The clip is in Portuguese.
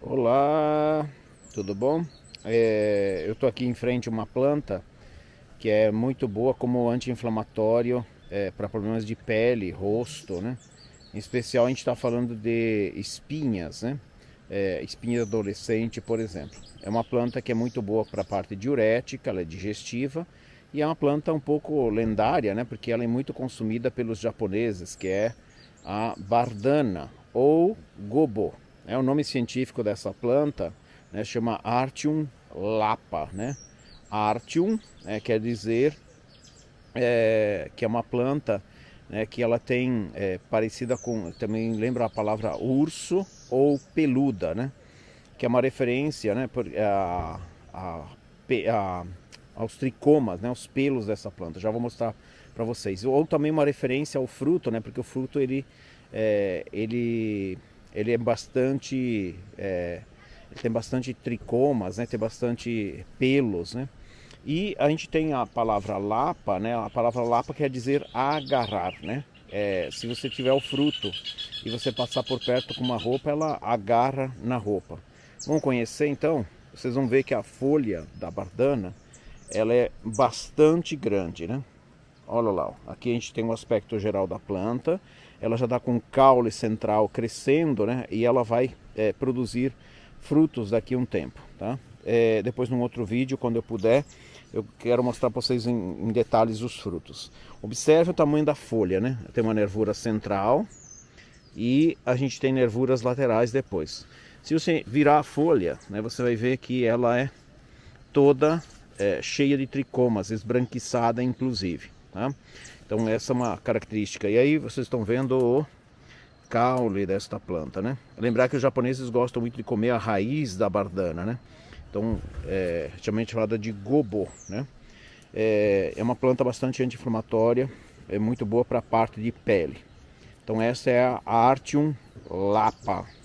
Olá, tudo bom? É, eu estou aqui em frente a uma planta que é muito boa como anti-inflamatório é, para problemas de pele, rosto, né? Em especial a gente está falando de espinhas, né? É, espinha adolescente, por exemplo. É uma planta que é muito boa para a parte diurética, ela é digestiva e é uma planta um pouco lendária, né? Porque ela é muito consumida pelos japoneses, que é a bardana ou gobo, né? O nome científico dessa planta né, chama Artium lapa. Né? Artium né, quer dizer é, que é uma planta né, que ela tem é, parecida com, também lembra a palavra urso ou peluda, né? que é uma referência né, por, a, a, a, aos tricomas, né, os pelos dessa planta. Já vou mostrar para vocês. Ou também uma referência ao fruto, né, porque o fruto ele, é, ele ele é bastante. É, ele tem bastante tricomas, né? tem bastante pelos. Né? E a gente tem a palavra lapa, né? a palavra lapa quer dizer agarrar. Né? É, se você tiver o fruto e você passar por perto com uma roupa, ela agarra na roupa. Vamos conhecer então? Vocês vão ver que a folha da bardana ela é bastante grande, né? Olha lá, aqui a gente tem um aspecto geral da planta. Ela já está com o caule central crescendo, né? E ela vai é, produzir frutos daqui a um tempo, tá? É, depois num outro vídeo, quando eu puder, eu quero mostrar para vocês em, em, detalhes os frutos. Observe o tamanho da folha, né? Tem uma nervura central e a gente tem nervuras laterais depois. Se você virar a folha, né, você vai ver que ela é toda é, cheia de tricomas, esbranquiçada inclusive. Tá? Então essa é uma característica. E aí vocês estão vendo o caule desta planta, né? Lembrar que os japoneses gostam muito de comer a raiz da bardana, né? Então, é, geralmente chamada de gobo, né? É, é uma planta bastante anti-inflamatória, é muito boa para a parte de pele. Então essa é a Artium lapa,